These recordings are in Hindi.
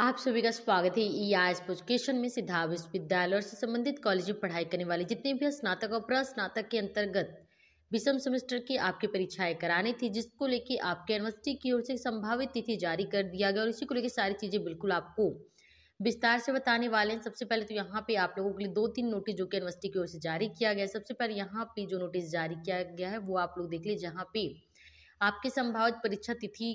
आप सभी का स्वागत है ई आई एस एजुकेशन में सिद्धा विश्वविद्यालय और से संबंधित कॉलेज में पढ़ाई करने वाले जितने भी स्नातक और प्रस्नातक के अंतर्गत विषम सेमेस्टर की आपकी परीक्षाएं करानी थी जिसको लेके आपके यूनिवर्सिटी की ओर से संभावित तिथि जारी कर दिया गया और इसी को लेकर सारी चीज़ें बिल्कुल आपको विस्तार से बताने वाले हैं सबसे पहले तो यहाँ पे आप लोगों के लिए दो तीन नोटिस जो कि यूनिवर्सिटी की ओर से जारी किया गया है सबसे पहले यहाँ पे जो नोटिस जारी किया गया है वो आप लोग देख लीजिए जहाँ पे आपके संभावित परीक्षा तिथि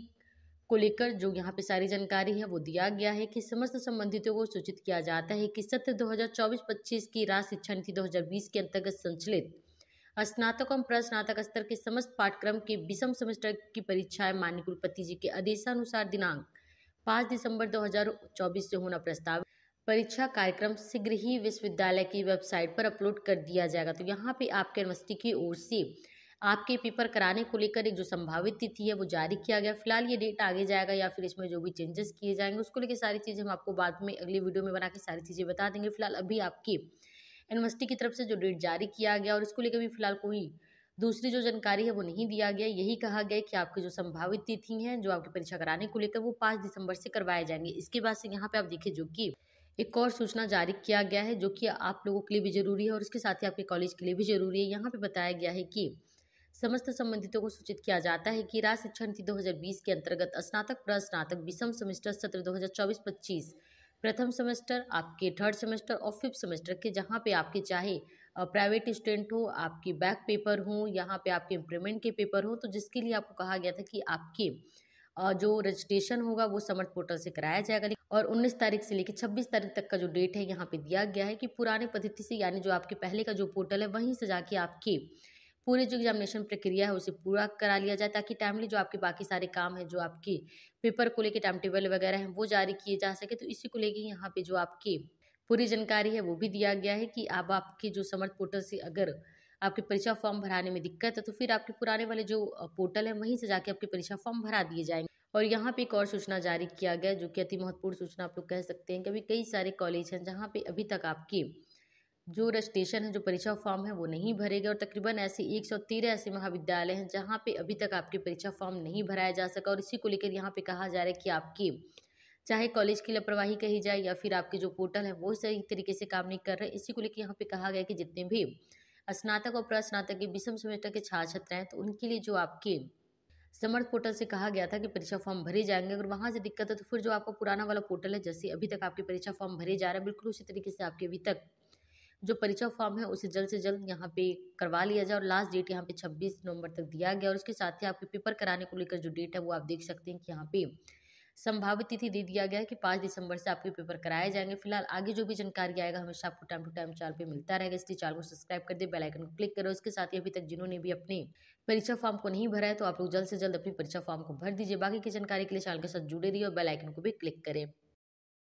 को लेकर जो यहाँ पे सारी जानकारी है वो दिया गया है कि समस्त संबंधितों को सूचित किया जाता है कि सत्र 2024-25 की राष्ट्र शिक्षा नीति 2020 के अंतर्गत संचालित स्नातक एवं प्रस्नातक स्तर के समस्त पाठ्यक्रम के विषम सेमेस्टर की परीक्षाएं मान्य कुलपति जी के आदेशानुसार दिनांक पाँच दिसंबर 2024 से होना प्रस्तावित परीक्षा कार्यक्रम शीघ्र ही विश्वविद्यालय की वेबसाइट पर अपलोड कर दिया जाएगा तो यहाँ पे आपके यूनिवर्सिटी की ओर से आपके पेपर कराने को लेकर एक जो संभावित तिथि है वो जारी किया गया फिलहाल ये डेट आगे जाएगा या फिर इसमें जो भी चेंजेस किए जाएंगे उसको लेकर सारी चीज़ें हम आपको बाद में अगली वीडियो में बना के सारी चीज़ें बता देंगे फिलहाल अभी आपकी यूनिवर्सिटी की तरफ से जो डेट जारी किया गया और इसको लेकर भी फिलहाल कोई दूसरी जो जानकारी है वो नहीं दिया गया यही कहा गया कि आपकी जो संभावित तिथि हैं जो आपकी परीक्षा कराने को लेकर वो पाँच दिसंबर से करवाए जाएंगे इसके बाद से यहाँ पे आप देखिए जो कि एक और सूचना जारी किया गया है जो कि आप लोगों के लिए भी जरूरी है और इसके साथ ही आपके कॉलेज के लिए भी जरूरी है यहाँ पे बताया गया है कि समस्त संबंधितों को सूचित किया जाता है कि राज्य शिक्षा नीति 2020 के अंतर्गत स्नातक प्रस्नातक विषम सेमेस्टर सत्र 2024-25 प्रथम सेमेस्टर आपके थर्ड सेमेस्टर और फिफ्थ सेमेस्टर के जहाँ पे आपके चाहे प्राइवेट स्टूडेंट हो आपके बैक पेपर हो यहाँ पे आपके इम्प्रूवमेंट के पेपर हो तो जिसके लिए आपको कहा गया था कि आपके जो रजिस्ट्रेशन होगा वो समर्थ पोर्टल से कराया जाएगा और 19 तारीख से लेकर 26 तारीख तक का जो डेट है यहाँ पे दिया गया है कि पुराने पद्धति से यानी जो आपके पहले का जो पोर्टल है वहीं से जाके आपके पूरी जो एग्जामिनेशन प्रक्रिया है उसे पूरा करा लिया जाए ताकि टाइमली जो आपके बाकी सारे काम हैं जो आपके पेपर को लेकर टाइम टेबल वगैरह हैं वो जारी किए जा सके तो इसी को लेके यहाँ पे जो आपकी पूरी जानकारी है वो भी दिया गया है कि अब आपके जो समर्थ पोर्टल से अगर आपकी परीक्षा फॉर्म भराने में दिक्कत है तो फिर आपके पुराने वाले जो पोर्टल है वहीं से जाके आपके परीक्षा फॉर्म भरा दिए जाएंगे और यहाँ पे एक और सूचना जारी किया गया जो कि अति महत्वपूर्ण सूचना आप लोग कह सकते हैं कि अभी कई सारे कॉलेज हैं जहाँ पे अभी तक आपकी जो रजिस्ट्रेशन है जो परीक्षा फॉर्म है वो नहीं भरे गए और तकरीबन ऐसे एक सौ तेरह ऐसे महाविद्यालय हैं जहाँ पे अभी तक आपकी परीक्षा फॉर्म नहीं भराया जा सका और इसी को लेकर यहाँ पे कहा जा रहा है कि आपकी चाहे कॉलेज की लापरवाही कही जाए या फिर आपके जो पोर्टल है वो सही तरीके से काम नहीं कर रहे इसी को लेकर यहाँ पे कहा गया कि जितने भी स्नातक और प्रस्नातक के विषम सेमेस्टर के छात्र छात्राएं हैं तो उनके लिए जो आपके समर्थ पोर्टल से कहा गया था कि परीक्षा फॉर्म भरे जाएंगे अगर वहाँ से दिक्कत है तो फिर जो आपका पुराना वाला पोर्टल है जैसे अभी तक आपकी परीक्षा फॉर्म भरे जा रहे हैं बिल्कुल उसी तरीके से आपके अभी तक जो परीक्षा फॉर्म है उसे जल्द से जल्द यहाँ पे करवा लिया जाए और लास्ट डेट यहाँ पे 26 नवंबर तक दिया गया और उसके साथ ही आपके पेपर कराने को लेकर जो डेट है वो आप देख सकते हैं कि यहाँ पे संभावित तिथि दे दिया गया है कि पाँच दिसंबर से आपके पेपर कराए जाएंगे फिलहाल आगे जो भी जानकारी आएगा हमेशा आपको टाइम टू टाइम चैनल पे मिलता रहेगा इसलिए चैनल को सब्सक्राइब कर दे बेल आइकन को क्लिक करो इसके साथ ही अभी तक जिन्होंने भी अपने परीक्षा फॉर्म को नहीं भरा है तो आप लोग जल्द से जल्द अपनी परीक्षा फॉर्म को भर दीजिए बाकी की जानकारी के लिए चैनल के साथ जुड़े रहिए और बेलाइकन को भी क्लिक करें